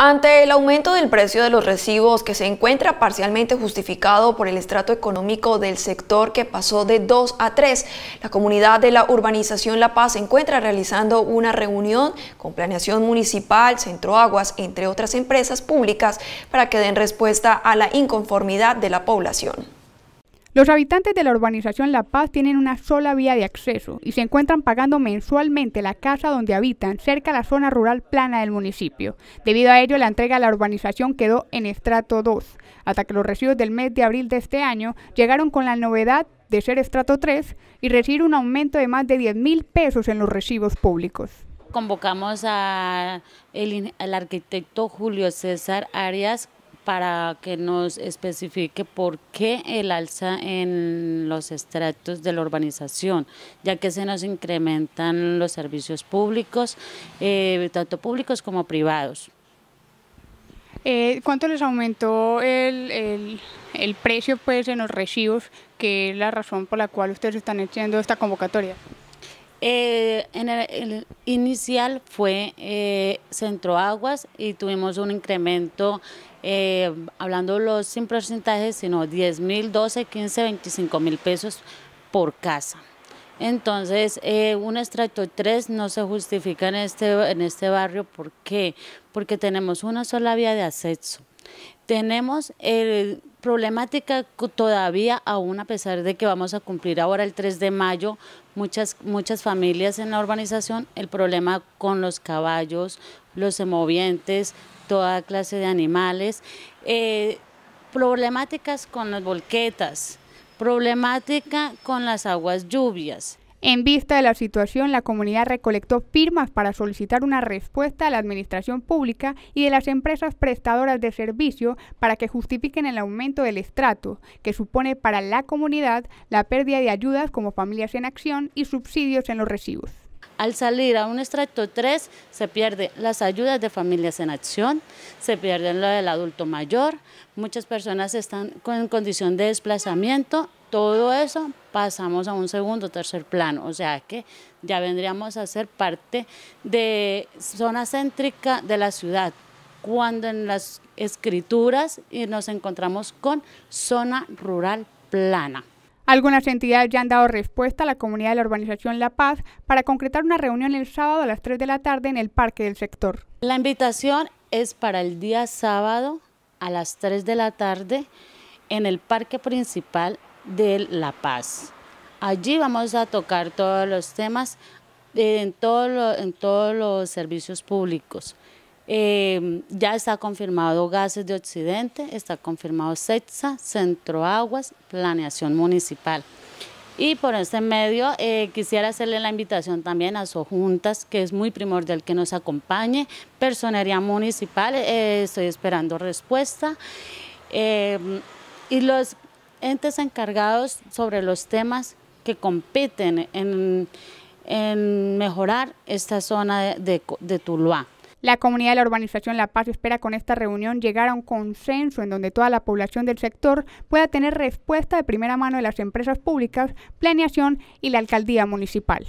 Ante el aumento del precio de los recibos que se encuentra parcialmente justificado por el estrato económico del sector que pasó de 2 a 3, la comunidad de la urbanización La Paz se encuentra realizando una reunión con Planeación Municipal, Centro Aguas, entre otras empresas públicas, para que den respuesta a la inconformidad de la población. Los habitantes de la urbanización La Paz tienen una sola vía de acceso y se encuentran pagando mensualmente la casa donde habitan, cerca a la zona rural plana del municipio. Debido a ello, la entrega a la urbanización quedó en estrato 2, hasta que los recibos del mes de abril de este año llegaron con la novedad de ser estrato 3 y recibir un aumento de más de 10 mil pesos en los recibos públicos convocamos al arquitecto Julio César Arias para que nos especifique por qué el alza en los estratos de la urbanización, ya que se nos incrementan los servicios públicos, eh, tanto públicos como privados. Eh, ¿Cuánto les aumentó el, precio pues, en los recibos, que es la razón por la cual ustedes están haciendo esta convocatoria? Eh, en el, inicial fue eh, Centro Aguas y tuvimos un incremento, eh, hablando los sin porcentajes, sino 10 mil, 12, 15, 25 mil pesos por casa. Entonces, eh, un extracto 3 no se justifica en este, en este barrio. ¿Por qué? Porque tenemos una sola vía de acceso tenemos eh, problemática todavía aún a pesar de que vamos a cumplir ahora el 3 de mayo muchas familias en la urbanización el problema con los caballos los movientes, toda clase de animales eh, problemáticas con las volquetas problemática con las aguas lluvias en vista de la situación, la comunidad recolectó firmas para solicitar una respuesta a la administración pública y de las empresas prestadoras de servicio para que justifiquen el aumento del estrato, que supone para la comunidad la pérdida de ayudas como familias en acción y subsidios en los recibos. Al salir a un extracto 3 se pierden las ayudas de familias en acción, se pierden lo del adulto mayor, muchas personas están en condición de desplazamiento todo eso pasamos a un segundo, tercer plano, o sea que ya vendríamos a ser parte de zona céntrica de la ciudad, cuando en las escrituras eh, nos encontramos con zona rural plana. Algunas entidades ya han dado respuesta a la comunidad de la urbanización La Paz para concretar una reunión el sábado a las 3 de la tarde en el parque del sector. La invitación es para el día sábado a las 3 de la tarde en el parque principal de la paz. Allí vamos a tocar todos los temas en, en todos los servicios públicos. Em, ya está confirmado Gases de Occidente, está confirmado CETSA, Centro Aguas, Planeación Municipal. Y por este medio eh, quisiera hacerle la invitación también a Sojuntas, que es muy primordial que nos acompañe, Personería Municipal, eh, estoy esperando respuesta. Em, y los entes encargados sobre los temas que compiten en, mejorar esta zona de, de, de Tuluá. La comunidad de la urbanización La Paz espera con esta reunión llegar a un consenso en donde toda la población del sector pueda tener respuesta de primera mano de las empresas públicas, planeación y la alcaldía municipal.